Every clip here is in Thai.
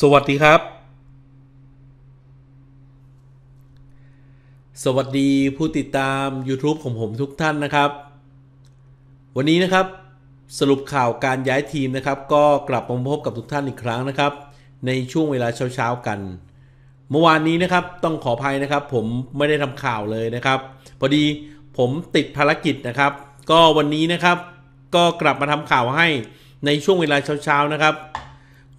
สวัสดีครับ สวัสดีผู้ติดตาม YouTube ของผมทุกท่านนะครับ วันนี้นะครับ สรุปข่าวการย้ายทีมนะครับ ก็กลับมาพบกับทุกท่านอีกครั้งนะครับ ในช่วงเวลาเช้าๆกัน เมื่อวานนี้นะครับต้องขออภัยนะครับ ผมไม่ได้ทำข่าวเลยนะครับพอดีผมติดภารกิจนะครับ ก็วันนี้นะครับก็กลับมาทำข่าวให้ในช่วงเวลาเช้าๆนะครับ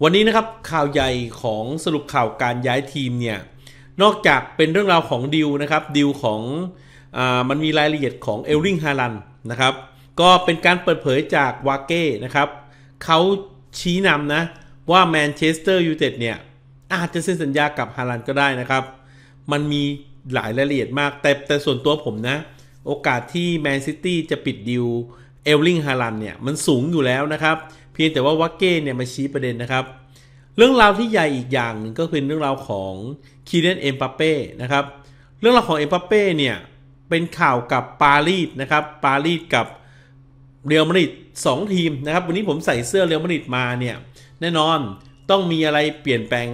วันนี้นะครับข่าวใหญ่ของสรุปข่าวการย้ายทีมเนี่ยนอกจากเป็นเรื่องราวของดิวนะครับดิวของอมันมีรายละเอียดของเอลลิงฮารันนะครับก็เป็นการเปิดเผยจากวาเก้นะครับเขาชี้นำนะว่าแมนเชสเตอร์ยูไนเต็ดเนี่ยอาจจะเซ็นสัญญากับฮารันก็ได้นะครับ มันมีหลายรายละเอียดมาก แต่แต่ส่วนตัวผมนะ โอกาสที่แมนซิตี้จะปิดดิวเอลลิงฮารันเนี่ยมันสูงอยู่แล้วนะครับเพียงแต่ว่าวักเก้เนี่ยมาชี้ประเด็นนะครับ เรื่องราวที่ใหญ่อีกอย่างนึงก็คือเรื่องราวของคีเรนเอ็มปาเป้นะครับ เรื่องราวของเอ็มปาเป้เนี่ย เป็นข่าวกับปารีสนะครับปารีสกับเรอัลมาดริดสองทีมนะครับวันนี้ผมใส่เสื้อเรอัลมาดริดมาเนี่ยแน่นอนต้องมีอะไรเปลี่ยนแปลง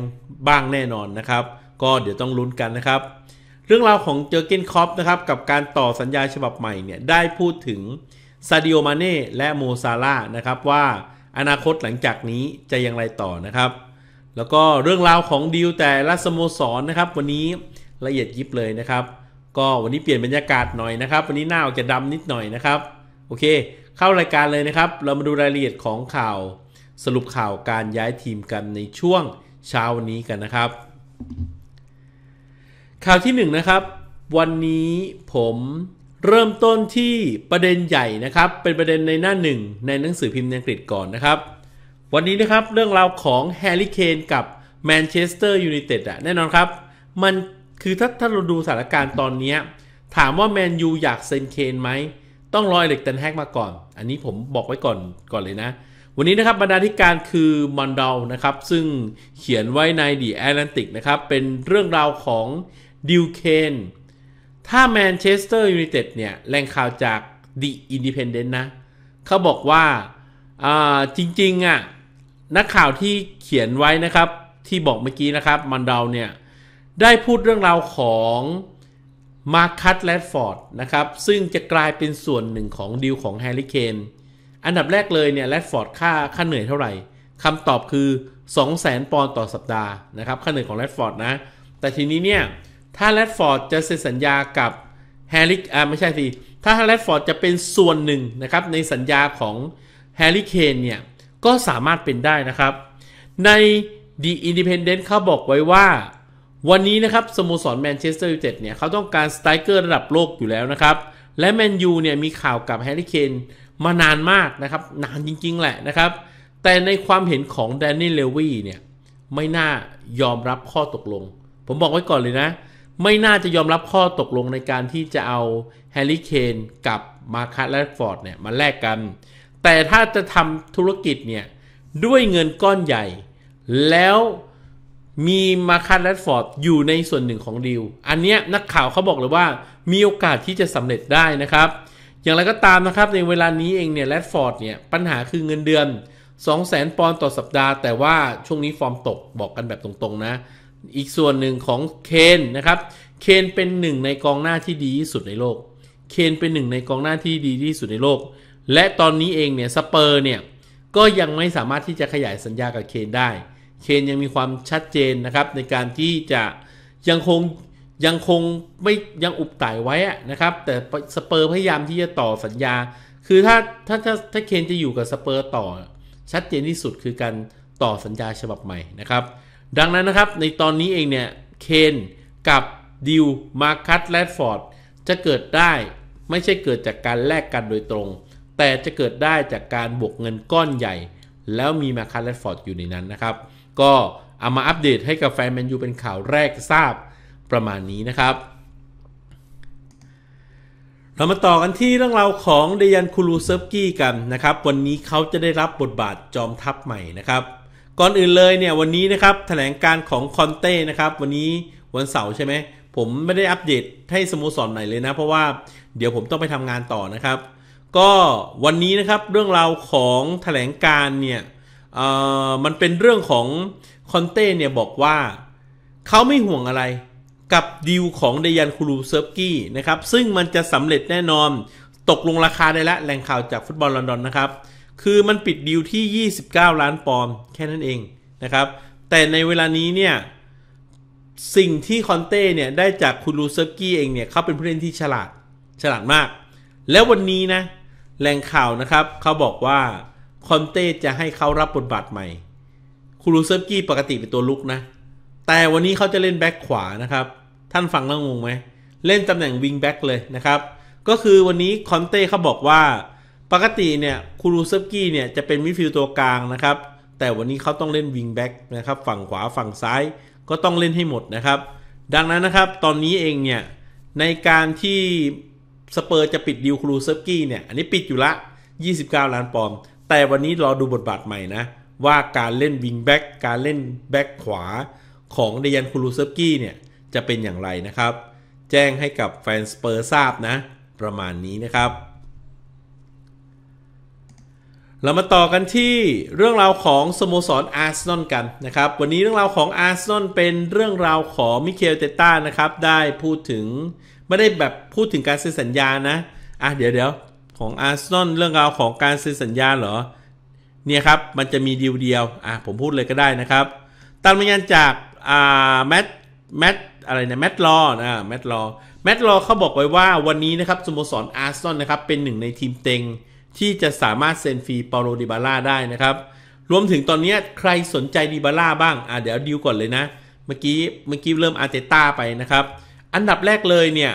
บ้างแน่นอนนะครับ ก็เดี๋ยวต้องลุ้นกันนะครับเรื่องราวของเจอเกนคอปนะครับกับการต่อสัญญาฉบับใหม่เนี่ยได้พูดถึงซาดิโอมาเน่และโมซาลานะครับว่าอนาคตหลังจากนี้จะอย่างไรต่อนะครับ แล้วก็เรื่องราวของดีลแต่ละสโมสรนนะครับ วันนี้ละเอียดยิบเลยนะครับ ก็วันนี้เปลี่ยนบรรยากาศหน่อยนะครับวันนี้หน้าออกจะดำนิดหน่อยนะครับโอเค เข้ารายการเลยนะครับ เรามาดูรายละเอียดของข่าวสรุปข่าวการย้ายทีมกันในช่วงเช้าวันนี้กันนะครับ ข่าวที่1นนะครับวันนี้ผมเริ่มต้นที่ประเด็นใหญ่นะครับ เป็นประเด็นในหน้าหนึ่ง ในหนังสือพิมพ์อังกฤษก่อนนะครับ วันนี้นะครับเรื่องราวของแฮร์รี่เคนกับแมนเชสเตอร์ยูไนเต็ดอะแน่นอนครับ มันคือถ้าถ้าเราดูสถานการณ์ตอนนี้ ถามว่าแมนยูอยากเซ็นเคนไหมต้องรอเอเล็กตันแฮกมาก่อน อันนี้ผมบอกไว้ก่อนก่อนเลยนะ วันนี้นะครับบรรณาธิการคือมอนดอลนะครับ ซึ่งเขียนไว้ในดีแอตแลนติกนะครับเป็นเรื่องราวของดิวเคนถ้าแมนเชสเตอร์ยูไนเต็ดเนี่ยแหล่งข่าวจากดิอินดิเพนเดนต์นะ เขาบอกว่า จริงๆอ่ะนักข่าวที่เขียนไว้นะครับ ที่บอกเมื่อกี้นะครับ มันเดาเนี่ย ได้พูดเรื่องราวของ มาร์คัสแลดฟอร์ดนะครับ ซึ่งจะกลายเป็นส่วนหนึ่งของดีลของแฮร์รี่เคน อันดับแรกเลยเนี่ยแลดฟอร์ดค่าค่าเหนื่อยเท่าไหร่ คำตอบคือ 200,000 ปอนด์ต่อสัปดาห์นะครับ ค่าเหนื่อยของแลดฟอร์ดนะ แต่ทีนี้เนี่ยถ้าแรดฟอร์ดจะเซ็นสัญญากับแฮร์ริอ่าไม่ใช่สิถ้าแรดฟอร์ดจะเป็นส่วนหนึ่งนะครับในสัญญาของแฮร์รี่เคนเนี่ย ก็สามารถเป็นได้นะครับ ใน The Independent เขาบอกไว้ว่า วันนี้นะครับสโมสรแมนเชสเตอร์ยูไนเต็ดเนี่ยเขาต้องการสไตรเกอร์ระดับโลกอยู่แล้วนะครับ และแมนยูเนี่ยมีข่าวกับแฮร์รี่เคน มานานมากนะครับนานจริง ๆ แหละนะครับ แต่ในความเห็นของแดนนี่ เลวีเนี่ยไม่น่ายอมรับข้อตกลงผมบอกไว้ก่อนเลยนะไม่น่าจะยอมรับข้อตกลงในการที่จะเอาแฮร์รี่เคนกับมาคัตแลดฟอร์ดเนี่ยมาแลกกัน แต่ถ้าจะทำธุรกิจเนี่ยด้วยเงินก้อนใหญ่แล้วมีมาคัตแลดฟอร์ดอยู่ในส่วนหนึ่งของดีลอันนี้นักข่าวเขาบอกเลยว่ามีโอกาสที่จะสำเร็จได้นะครับ อย่างไรก็ตามนะครับในเวลานี้เองเนี่ยแลดฟอร์ดเนี่ยปัญหาคือเงินเดือน 2 0 0 0 0 0 ปอนด์ต่อสัปดาห์ แต่ว่าช่วงนี้ฟอร์มตกบอกกันแบบตรงๆนะอีกส่วนหนึ่งของเคนนะครับ เคนเป็นหนึ่งในกองหน้าที่ดีที่สุดในโลก เคนเป็นหนึ่งในกองหน้าที่ดีที่สุดในโลก และตอนนี้เองเนี่ยสเปอร์เนี่ยก็ยังไม่สามารถที่จะขยายสัญญากับเคนได้ เคนยังมีความชัดเจนนะครับ ในการที่จะยังคงยังคงไม่ยังอุบไต่ไว้นะครับ แต่สเปอร์พยายามที่จะต่อสัญญา คือถ้าถ้าถ้าถ้าเคนจะอยู่กับสเปอร์ต่อชัดเจนที่สุดคือการต่อสัญญาฉบับใหม่นะครับดังนั้นนะครับในตอนนี้เองเนี่ยเคนกับดิวมาคัตแรดฟอร์ดจะเกิดได้ไม่ใช่เกิดจากการแลกกันโดยตรง แต่จะเกิดได้จากการบวกเงินก้อนใหญ่ แล้วมีมาคัตแรดฟอร์ดอยู่ในนั้นนะครับ ก็เอามาอัปเดตให้กับแฟนแมนยูเป็นข่าวแรกทราบประมาณนี้นะครับ เรามาต่อกันที่เรื่องราวของเดยันคูลูเซฟกี้กันนะครับ วันนี้เขาจะได้รับบทบาทจอมทัพใหม่นะครับก่อนอื่นเลยเนี่ยวันนี้นะครับแถลงการของคอนเต้นะครับวันนี้วันเสาร์ใช่ไหมผมไม่ได้อัปเดตให้สโมสรไหนเลยนะเพราะว่าเดี๋ยวผมต้องไปทำงานต่อนะครับ ก็วันนี้นะครับเรื่องราวของแถลงการเนี่ยมันเป็นเรื่องของคอนเต้เนี่ยบอกว่าเขาไม่ห่วงอะไรกับดีลของเดยันคูรูเซิร์ฟกี้นะครับซึ่งมันจะสำเร็จแน่นอน ตกลงราคาได้ละแหล่งข่าวจากฟุตบอลลอนดอนนะครับคือมันปิดดีลที่ 29 ล้านปอนด์แค่นั้นเองนะครับ แต่ในเวลานี้เนี่ยสิ่งที่คอนเต้เนี่ยได้จากคุณลูเซฟกี้เองเนี่ยเขาเป็นผู้เล่นที่ฉลาดฉลาดมาก แล้ววันนี้นะแหล่งข่าวนะครับเขาบอกว่าคอนเต้จะให้เขารับบทบาทใหม่คุณลูเซฟกี้ปกติเป็นตัวลุกนะแต่วันนี้เขาจะเล่นแบ็คขวานะครับท่านฟังแล้วงงไหมเล่นตำแหน่งวิงแบ็คเลยนะครับ ก็คือวันนี้คอนเต้เขาบอกว่าปกติเนี่ยคูรูเซฟกี้เนี่ยจะเป็นมิดฟิลด์ตัวกลางนะครับ แต่วันนี้เขาต้องเล่นวิงแบ็กนะครับ ฝั่งขวาฝั่งซ้ายก็ต้องเล่นให้หมดนะครับ ดังนั้นนะครับตอนนี้เองเนี่ย ในการที่สเปอร์จะปิดดิวคูรูเซฟกี้เนี่ย อันนี้ปิดอยู่ละ 29 ล้านปอนด์แต่วันนี้รอดูบทบาทใหม่นะ ว่าการเล่นวิงแบ็กการเล่นแบ็กขวา ของเดยันคูรูเซฟกี้เนี่ยจะเป็นอย่างไรนะครับแจ้งให้กับแฟนสเปอร์ทราบนะประมาณนี้นะครับเรามาต่อกันที่เรื่องราวของสโมสรอาร์เซนอลกันนะครับ วันนี้เรื่องราวของอาร์เซนอลเป็นเรื่องราวของมิเคลเตต้านะครับได้พูดถึงไม่ได้แบบพูดถึงการเซ็นสัญญานะอ่ะเดี๋ยวเดี๋ยวของอาร์เซนอลเรื่องราวของการเซ็นสัญญาเหรอเนี่ยครับมันจะมีดีลเดียวอ่ะผมพูดเลยก็ได้นะครับ ตามรายงานจากอ่าแมตแมตอะไรนะแมตลออ่าแมตลอแมตลอเขาบอกไว้ว่าวันนี้นะครับสโมสรอาร์เซนอลนะครับเป็นหนึ่งในทีมเต็งที่จะสามารถเซ็นฟรีเปาโลดิบาร่าได้นะครับ รวมถึงตอนนี้ใครสนใจดิบาร่าบ้าง อ่ะเดี๋ยวดิวก่อนเลยนะ เมื่อกี้เมื่อกี้เริ่มอาร์เตต้าไปนะครับ อันดับแรกเลยเนี่ย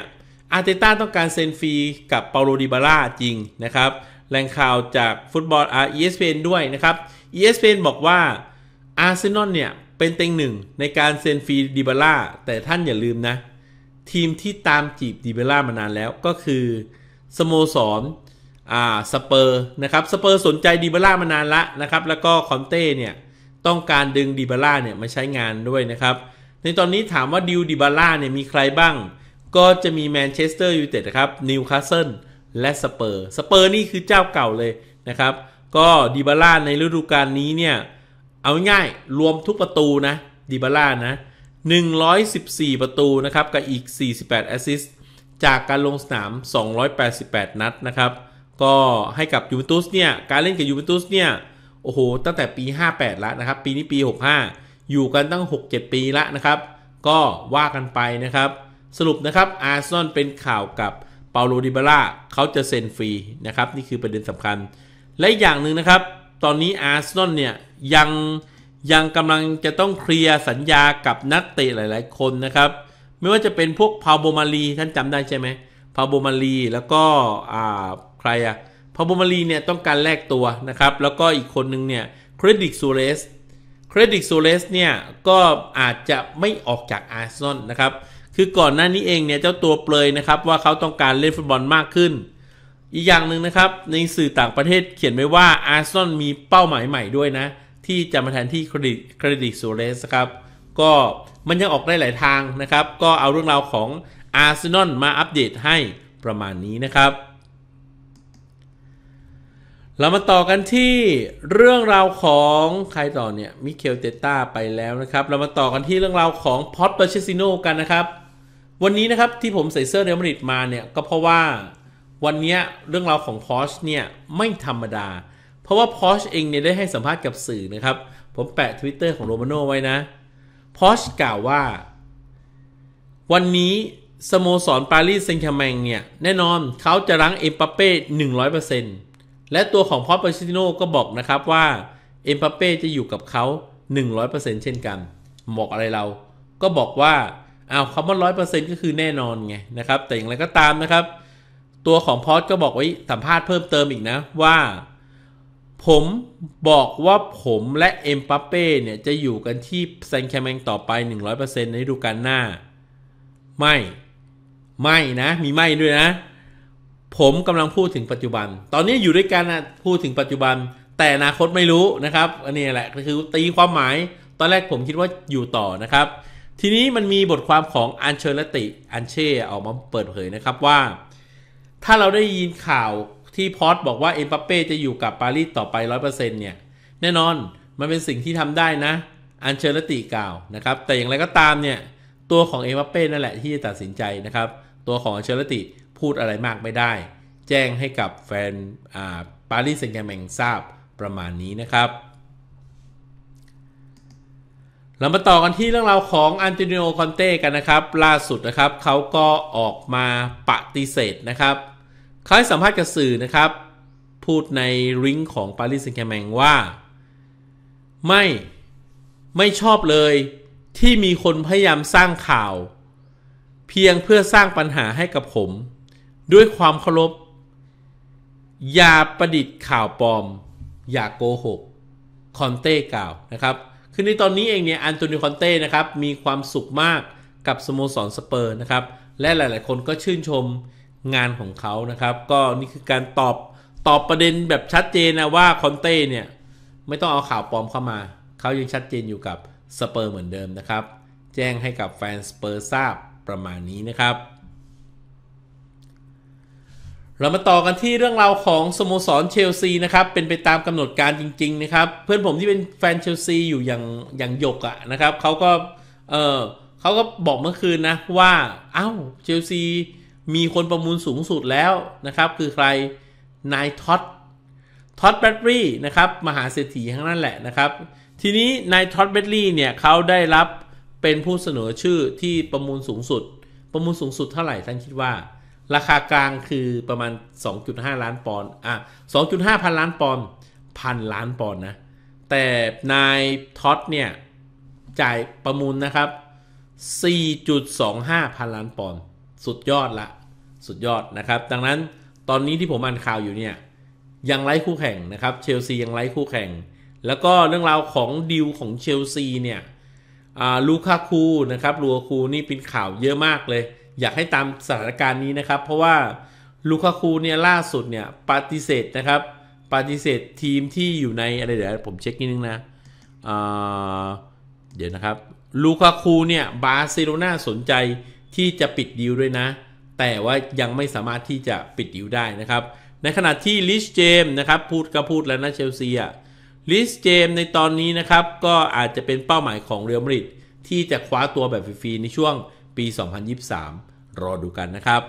อาร์เตต้าต้องการเซ็นฟรีกับเปาโลดิบาร่าจริงนะครับแหล่งข่าวจากฟุตบอลอาร์เอสเด้วยนะครับ e s p นบอกว่าอาร์เซนอลเนี่ยเป็นเต็งหนึ่งในการเซ็นฟรีดิบาร่าแต่ท่านอย่าลืมนะ ทีมที่ตามจีบดิบาร่ามานานแล้วก็คือสโมสรอ่าสเปอร์นะครับสเปอร์สนใจดีบาร่ามานานละนะครับ แล้วก็คอนเต้เนี่ย ต้องการดึงดีบาร่าเนี่ย มาใช้งานด้วยนะครับ ในตอนนี้ถามว่าดิวดีบาร่าเนี่ยมีใครบ้าง ก็จะมีแมนเชสเตอร์ยูไนเต็ดครับนิวคาสเซิลและสเปอร์สเปอร์นี่คือเจ้าเก่าเลยนะครับ ก็ดีบาร่าในฤดูกาลนี้เนี่ย เอาง่ายรวมทุกประตูนะดีบาร่านะ 114 ประตูนะครับกับอีก 48แอสซิสต์จากการลงสนาม 288 นัดนะครับก็ให้กับยูเวนตุสเนี่ย การเล่นกับยูเวนตุสเนี่ย โอ้โห ตั้งแต่ปี 58แล้วนะครับ ปีนี้ปี 65 อยู่กันตั้ง 6-7 ปีละนะครับ ก็ว่ากันไปนะครับ สรุปนะครับอาร์ซอนเป็นข่าวกับเปาโลดิบาร่าเขาจะเซ็นฟรีนะครับ นี่คือประเด็นสำคัญ และอย่างหนึ่งนะครับ ตอนนี้อาร์ซอนเนี่ย ยัง ยังกำลังจะต้องเคลียร์สัญญากับนักเตะหลายๆ คนนะครับไม่ว่าจะเป็นพวกพาโบมาลีท่านจำได้ใช่ไหมพาโบมาลีแล้วก็อ่าใครอะพาโบมารีเนี่ยต้องการแลกตัวนะครับ แล้วก็อีกคนนึงเนี่ยเครดิตซูเรสเครดิตซูเรสเนี่ยก็อาจจะไม่ออกจากอาร์เซนอลนะครับ คือก่อนหน้านี้เองเนี่ยเจ้าตัวเปลยนะครับว่าเขาต้องการเล่นฟุตบอลมากขึ้น อีกอย่างหนึ่งนะครับในสื่อต่างประเทศเขียนไว้ว่าอาร์เซนอลมีเป้าหมายใหม่ด้วยนะที่จะมาแทนที่เครดิตเครดิตซูเรสครับ ก็มันยังออกได้หลายทางนะครับ ก็เอาเรื่องราวของอาร์เซนอลมาอัปเดตให้ประมาณนี้นะครับเรามาต่อกันที่เรื่องราวของใครต่อเนี่ยมิเคลเตต้าไปแล้วนะครับเรามาต่อกันที่เรื่องราวของพอตเบอร์เชซิโนกันนะครับวันนี้นะครับที่ผมใส่เสื้อเรอัลมาดริดมาเนี่ยก็เพราะว่าวันนี้เรื่องราวของพอชเนี่ยไม่ธรรมดา เพราะว่าพอชเองเนี่ยได้ให้สัมภาษณ์กับสื่อนะครับผมแปะทวิตเตอร์ของโรมาโนไว้นะพอชกล่าวว่า วันนี้สโมสรปารีสเซงต์แชร์แมงเนี่ยแน่นอนเขาจะรั้งเอ็มปาปเป้หนึ่งร้อยเปอร์เซ็นต์และตัวของพอตปาชิติโนก็บอกนะครับว่าเอ็มปาเป้จะอยู่กับเขา 100%เช่นกันบอกอะไรเรา ก็บอกว่าเอาคำว่าร้อยเปอร์เซ็นต์ก็คือแน่นอนไงนะครับ แต่อย่างไรก็ตามนะครับ ตัวของพอดก็บอกไว้สัมภาษณ์เพิ่มเติมอีกนะว่า ผมบอกว่าผมและเอ็มปาเป้เนี่ย จะอยู่กันที่เซนแคมมงต่อไป 100%ในฤดูกาลหน้า ไม่ไม่นะมีไม่ด้วยนะผมกำลังพูดถึงปัจจุบัน ตอนนี้อยู่ด้วยกันนะพูดถึงปัจจุบันแต่อนาคตไม่รู้นะครับอันนี้แหละก็คือตีความหมายตอนแรกผมคิดว่าอยู่ต่อนะครับทีนี้มันมีบทความของอันเชอร์ลติอันเช่ออกมาเปิดเผยนะครับว่า ถ้าเราได้ยินข่าวที่พอตบอกว่าเอ็มบัปเป้จะอยู่กับปารีสต่อไป 100%เนี่ยแน่นอนมันเป็นสิ่งที่ทำได้นะอันเชอร์ลติกล่าวนะครับแต่อย่างไรก็ตามเนี่ยตัวของเอ็มบัปเป้นั่นแหละที่จะตัดสินใจนะครับตัวของอันเชอร์ลติพูดอะไรมากไม่ได้ แจ้งให้กับแฟนปารีสแซงต์แชร์แมงทราบประมาณนี้นะครับ เรามาต่อกันที่เรื่องราวของอันโตนิโอคอนเต้กันนะครับล่าสุดนะครับเขาก็ออกมาปฏิเสธนะครับเขาให้สัมภาษณ์กับสื่อนะครับ พูดในริงของปารีสแซงต์แชร์แมงว่าไม่ไม่ชอบเลยที่มีคนพยายามสร้างข่าว เพียงเพื่อสร้างปัญหาให้กับผมด้วยความเคารพ อย่าประดิษฐ์ข่าวปลอม อย่าโกหก คอนเต้กล่าวนะครับ คือในตอนนี้เองเนี่ย อันโตนิโคอนเต้นะครับ มีความสุขมากกับสโมสรสเปอร์นะครับ และหลาย ๆ คนก็ชื่นชมงานของเขานะครับ ก็นี่คือการตอบตอบประเด็นแบบชัดเจนนะว่าคอนเต้เนี่ย ไม่ต้องเอาข่าวปลอมเข้ามา เขายังชัดเจนอยู่กับสเปอร์เหมือนเดิมนะครับ แจ้งให้กับแฟนสเปอร์ทราบประมาณนี้นะครับเรามาต่อกันที่เรื่องราวของสโมสรเชลซีนะครับ เป็นไปตามกำหนดการจริงๆนะครับ เพื่อนผมที่เป็นแฟนเชลซีอยู่อย่างอย่างหยกอะนะครับเขาก็ เออเขาก็บอกเมื่อคืนนะว่า เอา้าเชลซีมีคนประมูลสูงสุดแล้วนะครับ คือใครนายท็อตท็อตแบตรี่นะครับ มหาเศรษฐีทั้งนั้นแหละนะครับทีนี้นายท็อตแบตรี่เนี่ยเขาได้รับเป็นผู้เสนอชื่อที่ประมูลสูงสุดประมูลสูงสุดเท่าไหร่ท่านคิดว่าราคากลางคือประมาณ 2.5 ล้านปอนด์อ่ะ2.5 พันล้านปอนด์ พันล้านปอนด์นะ แต่นายท็อตเนี่ยจ่ายประมูลนะครับ 4.25 พันล้านปอนด์ สุดยอดละ สุดยอดนะครับ ดังนั้นตอนนี้ที่ผมอ่านข่าวอยู่เนี่ย ยังไร้คู่แข่งนะครับ เชลซียังไร้คู่แข่ง แล้วก็เรื่องราวของดิวของเชลซีเนี่ยลูคาคูนะครับลูคาคูนี่เป็นข่าวเยอะมากเลยอยากให้ตามสถานการณ์นี้นะครับ เพราะว่าลูคาคูเนี่ยล่าสุดเนี่ยปฏิเสธนะครับปฏิเสธทีมที่อยู่ในอะไร เดี๋ยวผมเช็คนิดนึงนะเดี๋ยวนะครับลูคาคูเนี่ยบาร์เซโลนาสนใจที่จะปิดดีลด้วยนะ แต่ว่ายังไม่สามารถที่จะปิดดีลได้นะครับ ในขณะที่ลิชเจมนะครับ พูดก็พูดแล้วนะเชลซีอะลิชเจมในตอนนี้นะครับก็อาจจะเป็นเป้าหมายของเรอัลมาดริดที่จะคว้าตัวแบบฟรีๆในช่วงปี 2023 รอดูกันนะครับ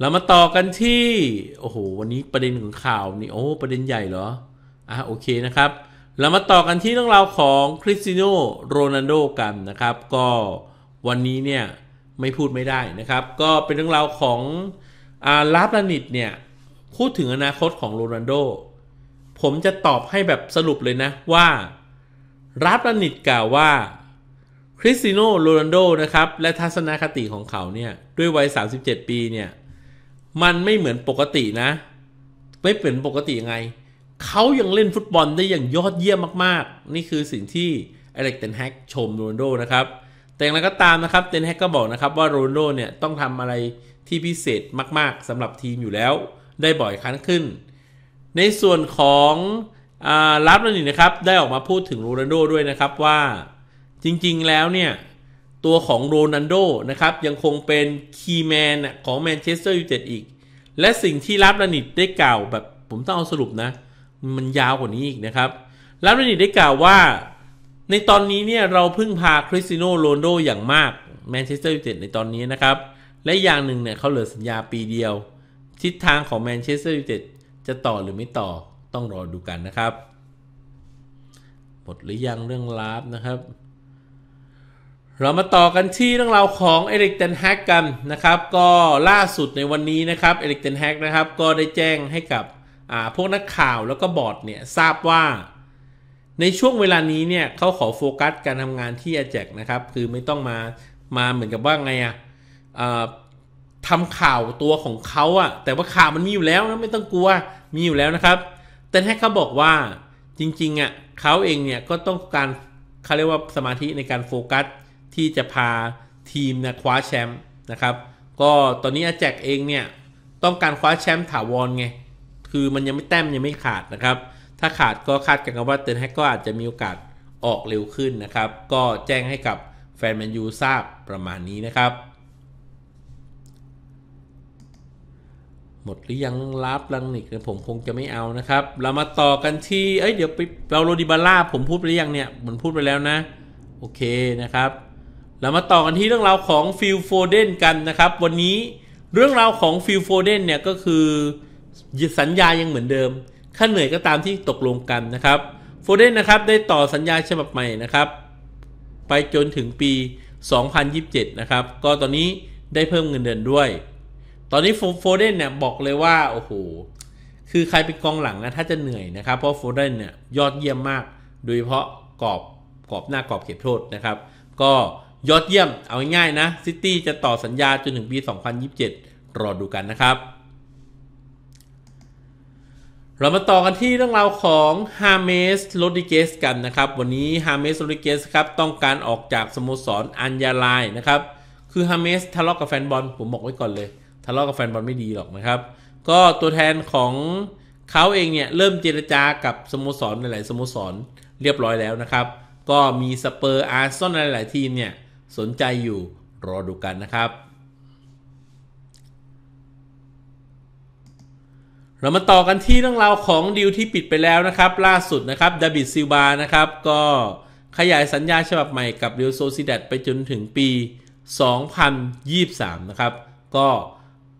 เรามาต่อกันที่ โอ้โห วันนี้ประเด็นของข่าวนี่โอ้ประเด็นใหญ่เหรอ อ่ะโอเคนะครับ เรามาต่อกันที่เรื่องราวของ คริสติโนโรนัลโดกันนะครับ ก็วันนี้เนี่ย ไม่พูดไม่ได้นะครับ ก็เป็นเรื่องราวของอาลาฟลานิต เนี่ยพูดถึงอนาคตของโรนัลโด ผมจะตอบให้แบบสรุปเลยนะว่ารัตนิตกล่าวว่า คริสติโนโรนัลโดนะครับและทัศนคติของเขาเนี่ยด้วยวัย 37 ปีเนี่ยมันไม่เหมือนปกตินะ ไม่เหมือนปกติยังไง เขายังเล่นฟุตบอลได้อย่างยอดเยี่ยมมากๆ นี่คือสิ่งที่อเล็กเทนแฮกชมโรนัลโดนะครับ แต่อย่างไรก็ตามนะครับเทนแฮกก็บอกนะครับว่า โรนัลโดเนี่ยต้องทำอะไรที่พิเศษมากๆสำหรับทีมอยู่แล้ว ได้บ่อยครั้งขึ้น ในส่วนของลารลานิ่นะครับ ได้ออกมาพูดถึงโรนัลโดด้วยนะครับว่า จริงๆแล้วเนี่ย ตัวของโรนัลโดนะครับ ยังคงเป็นคีย์แมนของแมนเชสเตอร์ยูไนเต็ดอีก และสิ่งที่ลารลานิกได้กล่าวแบบ ผมต้องเอาสรุปนะ มันยาวกว่านี้อีกนะครับ ลารลานิกได้กล่าวว่า ในตอนนี้เนี่ยเราพึ่งพาคริสติโนโรนโดอย่างมากแมนเชสเตอร์ยูไนเต็ดในตอนนี้นะครับและอย่างหนึ่งเนี่ยเขาเหลือสัญญาปีเดียวทิศทางของแมนเชสเตอร์ยูไนเต็ดจะต่อหรือไม่ต่อต้องรอดูกันนะครับ หมดหรือยังเรื่องลาบนะครับ เรามาต่อกันที่เรื่องราวของเอริกเทนแฮกกันนะครับ ก็ล่าสุดในวันนี้นะครับเอริกเทนแฮกนะครับก็ได้แจ้งให้กับพวกนักข่าวแล้วก็บอร์ดเนี่ยทราบว่า ในช่วงเวลานี้เนี่ยเขาขอโฟกัสการทำงานที่ออแจกนะครับ คือไม่ต้องมา มาเหมือนกับว่าไงอะ่ะทำข่าวตัวของเขาอ่ะแต่ว่าข่าวมันมีอยู่แล้วนะไม่ต้องกลัว มีอยู่แล้วนะครับแต่ให้เขาบอกว่าจริงๆอ่ะเขาเองเนี่ยก็ต้องการเขาเรียกว่าสมาธิในการโฟกัสที่จะพาทีมนะคว้าแชมป์นะครับ ก็ตอนนี้อาแจกเองเนี่ยต้องการคว้าแชมป์ถาวรไงคือมันยังไม่แต้มยังไม่ขาดนะครับ ถ้าขาดก็คาดกันว่าเตนแฮกก็อาจจะมีโอกาสออกเร็วขึ้นนะครับ ก็แจ้งให้กับแฟนแมนยูทราบประมาณนี้นะครับหมดหรือยังลาบลังนิกผมคงจะไม่เอา นะครับเรามาต่อกันที่ เอ้ย เดี๋ยวไปเปาโรดิบาร่าผม พูดไปหรือยังเนี่ยเหมือนพูดไปแล้วนะ โอเคนะครับ เรามาต่อ กันที่เรื่องราวของ ฟิลโฟเดนกันนะครับ วันนี้เรื่องราวของฟิลโฟเดนเนี่ยก็คือสัญญายังเหมือนเดิมค่าเหนื่อยก็ตามที่ตกลงกันนะครับโฟเดนนะครับได้ต่อสัญญาฉบับใหม่นะครับไปจนถึงปี 2027 นะครับก็ตอนนี้ได้เพิ่มเงินเดือนด้วยตอนนี้โฟเดนเนี่ยบอกเลยว่าโอ้โห คือ ใครเป็นกองหลังนะถ้าจะเหนื่อยนะครับเพราะโฟเดนเนี่ยยอดเยี่ยมมาก โดยเฉพาะกรอบกรอบหน้ากรอบเขตโทษนะครับ ก็ยอดเยี่ยมเอาง่ายๆนะ ซิตี้จะต่อสัญญาจนถึงปี 2027 รอดูกันนะครับ เรามาต่อกันที่เรื่องราวของฮาเมสโรดิเกสกันนะครับ วันนี้ฮาเมสโรดิเกสครับต้องการออกจากสโมสรอัญญาลายนะครับคือฮาเมสทะเลาะกกับแฟนบอลผมบอกไว้ก่อนเลยทะเลาะกับแฟนบอลไม่ดีหรอกนะครับ ก็ตัวแทนของเขาเองเนี่ยเริ่มเจรจากับสโมสรหลาย ๆ สโมสรเรียบร้อยแล้วนะครับ ก็มีสเปอร์อาร์ซอนหลายๆทีมเนี่ยสนใจอยู่รอดูกันนะครับ เรามาต่อกันที่เรื่องราวของดีลที่ปิดไปแล้วนะครับ ล่าสุดนะครับดบิดซิลบา นะครับก็ขยายสัญญาฉบับใหม่กับเรียวโซซิเดตไปจนถึงปี2023นะครับก็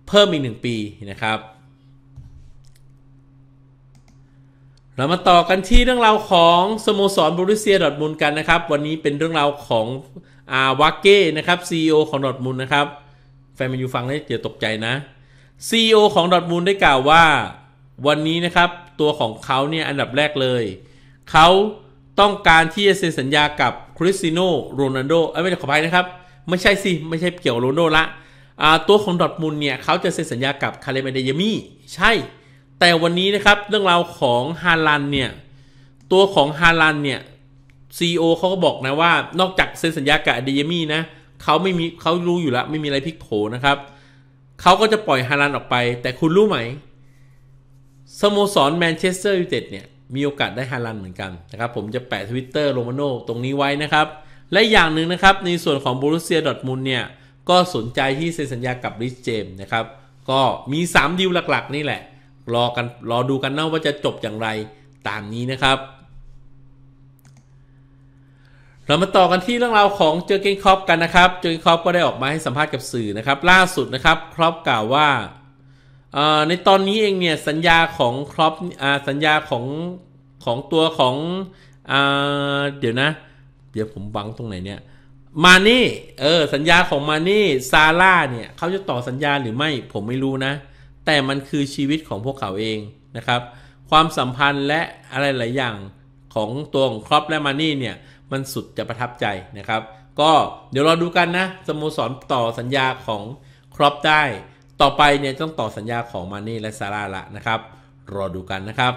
เพิ่มอีก 1 ปีนะครับ เรามาต่อกันที่เรื่องราวของ สโมสรบรูเซียดอทมุลกันนะครับ วันนี้เป็นเรื่องราวของอาวาเก้นะครับซีอของดอทมุลนะครับแฟนมันอยู่ฟังแล้ว๋ยวตกใจนะ CEO ของ ดอทมูลได้กล่าวว่าวันนี้นะครับ ตัวของเขาเนี่ยอันดับแรกเลยเขาต้องการที่จะเซ็นสัญญากับ คริสติโนโรนัลโดไม่ใช่ขออภัยนะครับไม่ใช่สิ ไม่ใช่เกี่ยวโรนัลโดละตัวของดอทมูลเนี่ยเขาจะเซ็นสัญญากับคาเลมเดยามี่ใช่ แต่วันนี้นะครับเรื่องราวของฮาลันเนี่ยตัวของฮาลันเนี่ยซีอเขาก็บอกนะว่านอกจากเซ็นสัญญากับเดยามี่นะเขาไม่มีเขารู้อยู่แล้วไม่มีอะไรพลิกโผนะครับเขาก็จะปล่อยฮาลันออกไป แต่คุณรู้ไหมสโมสรแมนเชสเตอร์ยูไนเต็ดเนี่ยมีโอกาสได้ฮาลันเหมือนกันนะครับผมจะแปะทวิตเตอร์โรมาโนตรงนี้ไว้นะครับและอย่างหนึ่งนะครับในส่วนของบูรุเซียดอทมุลเนี่ยก็สนใจที่เซ็นสัญญากับริชเจมนะครับ ก็มี 3ดีลหลักๆนี่แหละรอกันรอดูกันนะว่าจะจบอย่างไรตามนี้นะครับ เรามาต่อกันที่เรื่องราวของเจอเกนครอปกันนะครับเจอเกนครอปก็ได้ออกมาให้สัมภาษณ์กับสื่อนะครับล่าสุดนะครับครอปกล่าวว่า ในตอนนี้เองเนี่ยสัญญาของครอปสัญญาของของตัวของอเดี๋ยวนะ เดี๋ยวผมบังตรงไหนเนี่ยมานี่ เออ สัญญาของมานี่ ซาร่าเนี่ย เขาจะต่อสัญญาหรือไม่ ผมไม่รู้นะ แต่มันคือชีวิตของพวกเขาเองนะครับ ความสัมพันธ์และอะไรหลายอย่างของตัวของครอปและมานี่เนี่ย มันสุดจะประทับใจนะครับ ก็เดี๋ยวเราดูกันนะสโมสรต่อสัญญาของครอปได้ ต่อไปเนี่ยต้องต่อสัญญาของมานี่และซาร่าละนะครับ รอดูกันนะครับ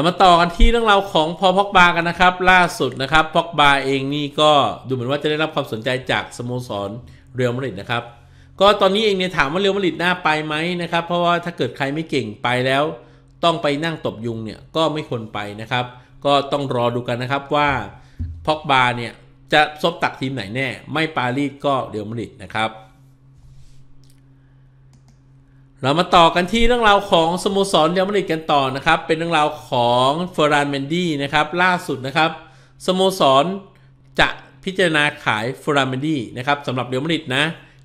รามาต่อกันที่เรื่องราวของพอพอกบากันนะครับ ล่าสุดนะครับพอกบาเองนี่ก็ดูเหมือนว่าจะได้รับความสนใจจากสโมสรเรียวมาริดนะครับ ก็ตอนนี้เองเนี่ยถามว่าเรียวมาริดน่าไปไหมนะครับเพราะว่าถ้าเกิดใครไม่เก่งไปแล้ว ต้องไปนั่งตบยุงเนี่ยก็ไม่ควรไปนะครับ ก็ต้องรอดูกันนะครับว่าพอกบาเนี่ยจะซบตักทีมไหนแน่ ไม่ปารีสก็เรียวมาริดนะครับเรามาต่อกันที่เรื่องราวของสโมสรเรอัลมาดริดกันต่อนะครับ เป็นเรื่องราวของเฟอร์รานเมนดี้นะครับล่าสุดนะครับสโมสรจะพิจารณาขายเฟอร์รานเมนดี้นะครับสำหรับเรอัลมาดริดนะ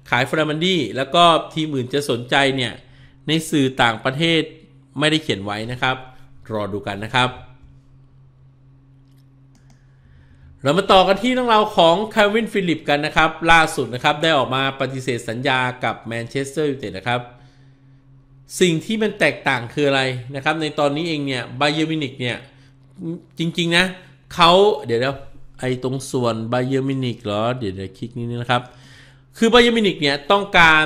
ขายเฟอร์รานเมนดี้แล้วก็ทีมอื่นจะสนใจเนี่ยในสื่อต่างประเทศไม่ได้เขียนไว้นะครับ รอดูกันนะครับ เรามาต่อกันที่เรื่องราวของคาร์วินฟิลิปกันนะครับล่าสุดนะครับได้ออกมาปฏิเสธสัญญากับแมนเชสเตอร์ยูไนเต็ดนะครับสิ่งที่มันแตกต่างคืออะไรนะครับในตอนนี้เองเนี่ยไบเยอร์มินิกเนี่ยจริง ๆ นะเขาเดี๋ยวยวไอตรงส่วนไบเยอร์มินิกเหรอเดี๋ยวเดี๋ยวคลิกนี้นะครับคือไบเยอร์มินิกเนี่ยต้องการ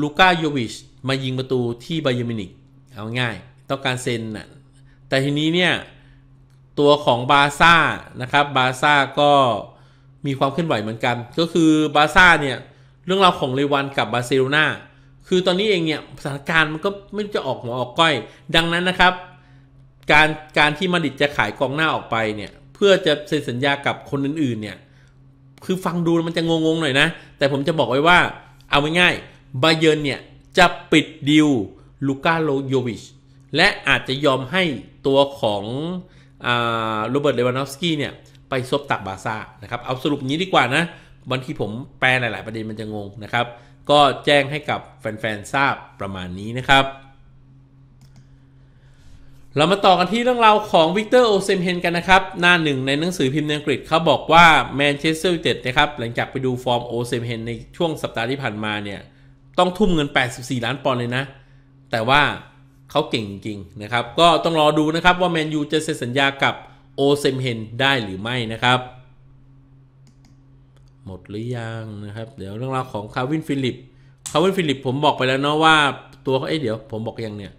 ลูก้าโยวิชมายิงประตูที่ไบเยอร์มินิกเอาง่าย ต้องการเซนน่ะแต่ทีนี้เนี่ย ตัวของบาซ่านะครับบาซ่าก็มีความเคลื่อนไหวเหมือนกัน ก็คือบาซ่าเนี่ย เรื่องราวของเลวันกับบาร์เซโลนาคือตอนนี้เองเนี่ยสถานการณ์มันก็ไม่จะออกหัวออกก้อย ดังนั้นนะครับ การการที่มาดิดจะขายกองหน้าออกไปเนี่ย เพื่อจะเซ็นสัญญากับคนอื่นๆเนี่ย คือฟังดูมันจะงงๆหน่อยนะ แต่ผมจะบอกไว้ว่า เอาง่ายๆบาเยรนเนี่ยจะปิดดิวลูกาโลโยวิชและอาจจะยอมให้ตัวของโรเบิร์ตเลวานอฟสกี้เนี่ย ไปซบตักบาซ่านะครับ เอาสรุปนี้ดีกว่านะบางทีผมแปลหลาย ๆ ประเด็นมันจะงงนะครับก็แจ้งให้กับแฟนๆทราบประมาณนี้นะครับ เรามาต่อกันที่เรื่องราวของวิกเตอร์โอเซมเฮนกันนะครับ หน้าหนึ่งในหนังสือพิมพ์ในอังกฤษเขาบอกว่าแมนเชสเตอร์ยูไนเต็ดนะครับหลังจากไปดูฟอร์มโอเซมเฮนในช่วงสัปดาห์ที่ผ่านมาเนี่ย ต้องทุ่มเงิน 84 ล้านปอนด์เลยนะ แต่ว่าเขาเก่งจริงนะครับ ก็ต้องรอดูนะครับว่าแมนยูจะเซ็นสัญญากับโอเซมเฮนได้หรือไม่นะครับหมดหรือยังนะครับ เดี๋ยวเรื่องราวของคาร์วินฟิลิปคาร์วินฟิลิปผมบอกไปแล้วเนาะว่าตัวเขาเอ้เดี๋ยวผมบอกยังเนี่ย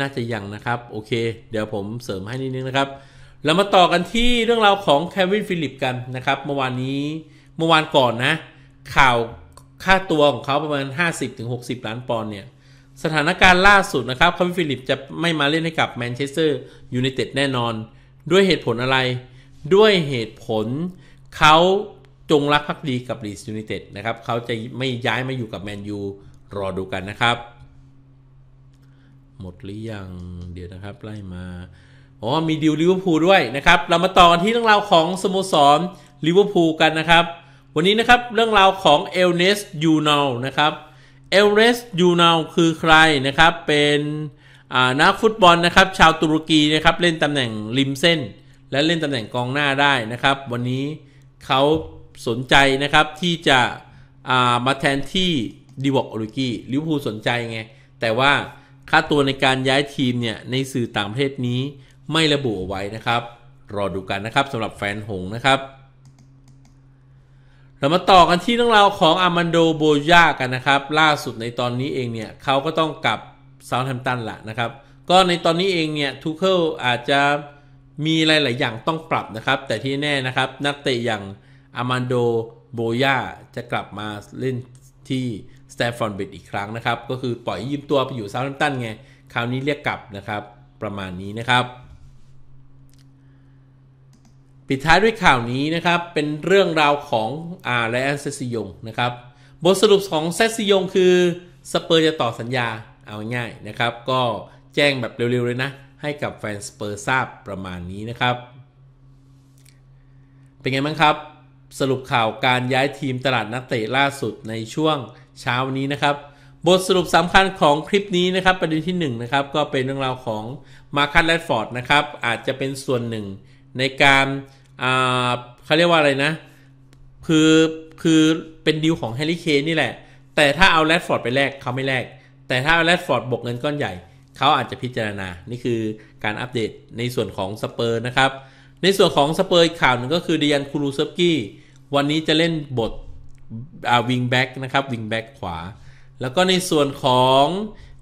น่าจะยังนะครับโอเค เดี๋ยวผมเสริมให้นิดนึงนะครับ เรามาต่อกันที่เรื่องราวของคาร์วินฟิลิปกันนะครับเมื่อวานนี้เมื่อวานก่อนนะข่าวค่าตัวของเขาประมาณ 50-60 ล้านปอนด์เนี่ย สถานการณ์ล่าสุดนะครับคาร์วินฟิลิปจะไม่มาเล่นให้กับแมนเชสเตอร์ยูไนเต็ดแน่นอน ด้วยเหตุผลอะไรด้วยเหตุผลเขาจงรักภักดีกับลีสยูไนเต็ดนะครับ เขาจะไม่ย้ายมาอยู่กับแมนยูรอดูกันนะครับ หมดหรือยังเดี๋ยวนะครับไล่มาอ๋อมีดิวลิเวอร์พูลด้วย นะครับ เรามาต่อกันที่เรื่องราวของสโมสรลิเวอร์พูลกันนะครับ วันนี้นะครับเรื่องราวของเอลเนสยูนอลนะครับเอลเนสยูนอลคือใครนะครับเป็นนักฟุตบอลนะครับชาวตุรกีนะครับเล่นตำแหน่งริมเส้น และเล่นตำแหน่งกองหน้าได้นะครับ วันนี้เขาสนใจนะครับ ที่จะามาแทนที่ดีวอกอลิกี้ลิเวอร์พูลสนใจไงแต่ว่าค่าตัวในการย้ายทีมเนี่ย ในสื่อต่างประเทศนี้ไม่ระบุเอาไว้นะครับ รอดูกันนะครับสำหรับแฟนหงนะครับ เรามาต่อกันที่เรื่องราวของอามันโดโบยากันนะครับ ล่าสุดในตอนนี้เองเนี่ยเขาก็ต้องกลับเซาท์แฮมตันละนะครับ ก็ในตอนนี้เองเนี่ยทูเคิลอาจจะมีหลาย ๆ อย่างต้องปรับนะครับ แต่ที่แน่นะครับนักเตะอย่างอามันโด โบยาจะกลับมาเล่นที่สเตฟอร์บิดอีกครั้งนะครับ ก็คือปล่อยยืมตัวไปอยู่เซาท์แล์ตันไง คราวนี้เรียกกลับนะครับประมาณนี้นะครับ ปิดท้ายด้วยข่าวนี้นะครับ เป็นเรื่องราวของอาร์ไลอนเซซิยงนะครับ บทสรุปของเซซิยง คือสเปอร์ จะต่อสัญญาเอาง่ายนะครับ ก็แจ้งแบบเร็ว ๆ เลยนะ ให้กับแฟนสเปอร์ทราบประมาณนี้นะครับ เป็นไงบ้างครับสรุปข่าวการย้ายทีมตลาดนักเตะล่าสุดในช่วงเช้านี้นะครับ บทสรุปสำคัญของคลิปนี้นะครับประเด็นที่1นนะครับ ก็เป็นเรื่องราวของมาคัสแรดฟอร์ดนะครับ อาจจะเป็นส่วนหนึ่งในการ เขาเรียกว่าอะไรนะ คือคือเป็นดีลของแฮร์รี่เคนนี่แหละ แต่ถ้าเอาแรดฟอร์ดไปแลกเขาไม่แลกแต่ถ้าเอาแรดฟอร์ดบกเงินก้อนใหญ่ เขาอาจจะพิจารณานี่คือการอัปเดตในส่วนของสเปอร์นะครับในส่วนของสเปอร์ข่าวหนึ่งก็คือเดียนคูรูเซฟกี้วันนี้จะเล่นบทวิงแบ็กนะครับวิงแบ็กขวา แล้วก็ในส่วนของ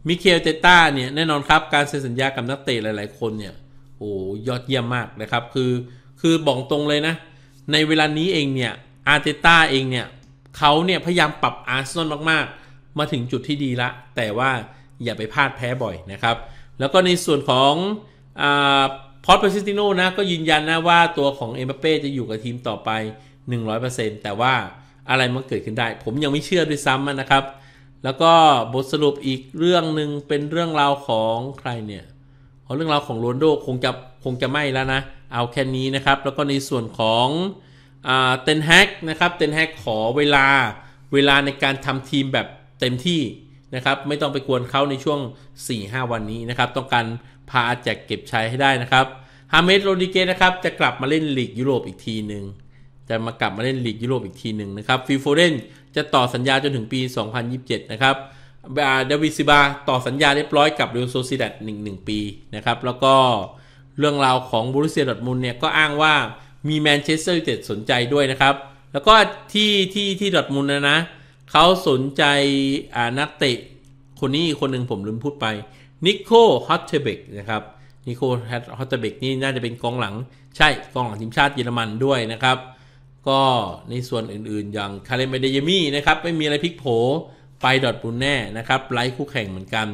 มิเคลเตต้าเนี่ย แน่นอนครับการเซ็นสัญญากับนักเตะหลายๆคนเนี่ยโอ้ยอดเยี่ยมมากนะครับ คือ คือบอกตรงเลยนะ ในเวลานี้เองเนี่ยอาร์เตต้าเองเนี่ยเขาเนี่ยพยายามปรับอาร์เซนอลมากๆ มาถึงจุดที่ดีละแต่ว่าอย่าไปพลาดแพ้บ่อยนะครับ แล้วก็ในส่วนของอพอตเปซิติโนนะก็ยืนยันนะว่าตัวของเอ็มบัปเป้จะอยู่กับทีมต่อไป100%แต่ว่าอะไรมันเกิดขึ้นได้ ผมยังไม่เชื่อ ด้วยซ้ำนะครับ แล้วก็บทสรุปอีกเรื่องหนึ่งเป็นเรื่องราวของใคร เนี่ยเรื่องราวของ โรนโดคงจะคงจะ ไม่ แล้วนะเอาแค่ นี้ นะ ครับ แล้วก็ในส่วนของเตนแฮกนะครับเตนแฮกขอเวลาเวลาในการทำทีมแบบเต็มที่นะครับไม่ต้องไปกวนเขาในช่วง4-5วันนี้นะครับต้องการพาอาแจกเก็บใช้ให้ได้นะครับฮาเมสโรดิเกนะครับจะกลับมาเล่นลีกยุโรปอีกทีหนึ่งจะมากลับมาเล่นลีกยุโรปอีกทีหนึ่งนะครับฟิโฟเรนจะต่อสัญญาจนถึงปี 2027 นะครับเดวิซิบาต่อสัญญาเรียบร้อยกับเรอัลโซซิดัดหนึ่งหนึ่งปีนะครับ แล้วก็เรื่องราวของบรูเซียดอทมุลเนี่ยก็อ้างว่ามีแมนเชสเตอร์ยูไนเต็ดสนใจด้วยนะครับ แล้วก็ที่ที่ที่ดอทมุลนะนะ เขาสนใจนักเตะคนนี้คนหนึ่งผมลืมพูดไปนิโคฮอตเทเบกนะครับนิโคฮอตเทเบกนี่น่าจะเป็นกองหลังใช่กองหลังทีมชาติเยอรมันด้วยนะครับก็ในส่วนอื่นๆอย่างคาเลมเดยมี่นะครับ ไม่มีอะไรพลิกโผไปดอทบุนแน่นะครับ ไล์คู่แข่งเหมือนกัน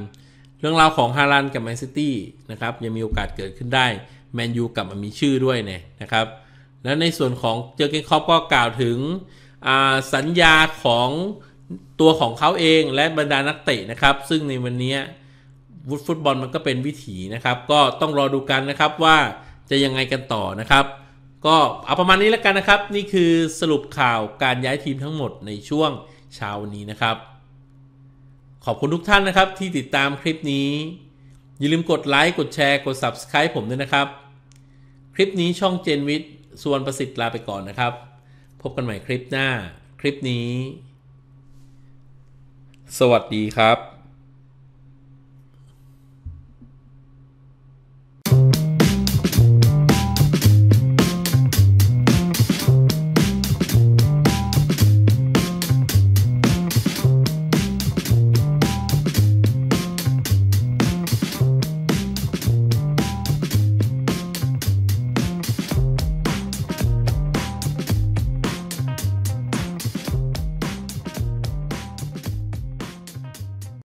เรื่องราวของฮารันกับแมนซิตี้นะครับ ยังมีโอกาสเกิดขึ้นได้แมนยูกลับมามีชื่อด้วยเนี่ยนะครับ และในส่วนของเจอเกนคอปก็กล่าวถึงสัญญาของตัวของเขาเองและบรรดานักเตะนะครับ ซึ่งในวันนี้วุฒฟุตบอลมันก็เป็นวิถีนะครับก็ต้องรอดูกันนะครับว่าจะยังไงกันต่อนะครับก็เอาประมาณนี้แล้วกันนะครับนี่คือสรุปข่าวการย้ายทีมทั้งหมดในช่วงเช้านี้นะครับ ขอบคุณทุกท่านนะครับที่ติดตามคลิปนี้ อย่าลืมกดไลค์กดแชร์กด Subscribe ผมด้วยนะครับ คลิปนี้ช่องเจนวิทย์ส่วนประสิทธิ์ลาไปก่อนนะครับ พบกันใหม่คลิปหน้าคลิปนี้ สวัสดีครับ